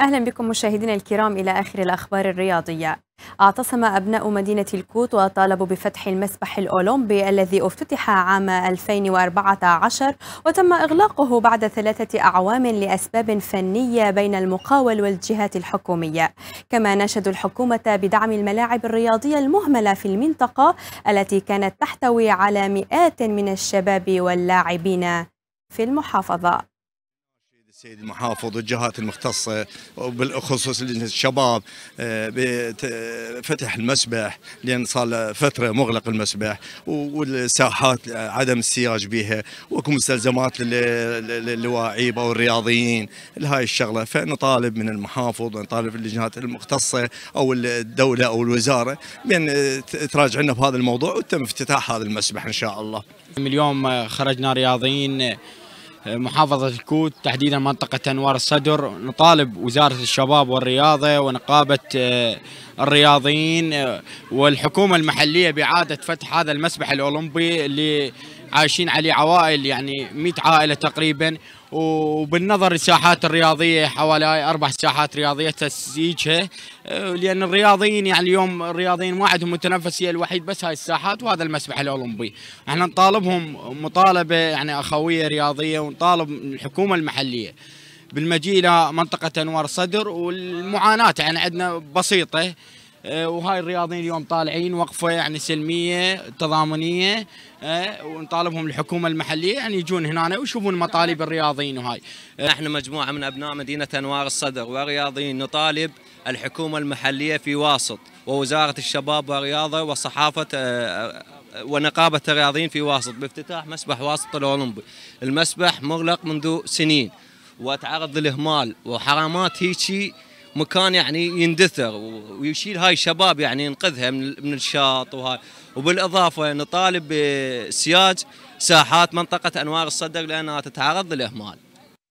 أهلا بكم مشاهدينا الكرام إلى آخر الأخبار الرياضية اعتصم أبناء مدينة الكوت وطالبوا بفتح المسبح الأولمبي الذي افتتح عام 2014 وتم إغلاقه بعد ثلاثة أعوام لأسباب فنية بين المقاول والجهات الحكومية كما ناشدوا الحكومة بدعم الملاعب الرياضية المهملة في المنطقة التي كانت تحتوي على مئات من الشباب واللاعبين في المحافظة السيد المحافظ والجهات المختصة وبالخصوص الشباب آه، بفتح المسبح لأن صار له فترة مغلق المسبح والساحات عدم السياج بها وكم مستلزمات للواعيب أو الرياضيين لهاي الشغلة فنطالب من المحافظ ونطالب الجهات المختصة أو الدولة أو الوزارة بأن تراجع لنا بهذا الموضوع وتم افتتاح هذا المسبح إن شاء الله اليوم خرجنا رياضيين محافظة الكوت تحديدا منطقة أنوار الصدر نطالب وزارة الشباب والرياضة ونقابة آه، الرياضيين آه، والحكومة المحلية بإعادة فتح هذا المسبح الأولمبي اللي عايشين عليه عوائل يعني 100 عائلة تقريبا وبالنظر لساحات الرياضية حوالي أربع ساحات رياضية تسجيجها آه، لأن الرياضيين يعني اليوم الرياضيين ما عندهم متنفسية الوحيد بس هاي الساحات وهذا المسبح الأولمبي احنا نطالبهم مطالبة يعني أخوية رياضية ونطالب الحكومة المحلية بالمجيء الى منطقه انوار الصدر والمعاناه يعني عندنا بسيطه آه، وهاي الرياضيين اليوم طالعين وقفه يعني سلميه تضامنيه آه، ونطالبهم الحكومه المحليه يعني يجون هنا ويشوفون مطالب الرياضيين وهاي. آه، نحن مجموعه من ابناء مدينه انوار الصدر ورياضيين نطالب الحكومه المحليه في واسط ووزاره الشباب والرياضه وصحافه ونقابه الرياضيين في واسط بافتتاح مسبح واسط الاولمبي. المسبح مغلق منذ سنين. واتعرض للاهمال وحرامات هيجي مكان يعني يندثر ويشيل هاي الشباب يعني ينقذها من الشاط وهاي وبالاضافه يعني نطالب بسياج ساحات منطقه انوار الصدر لانها تتعرض للاهمال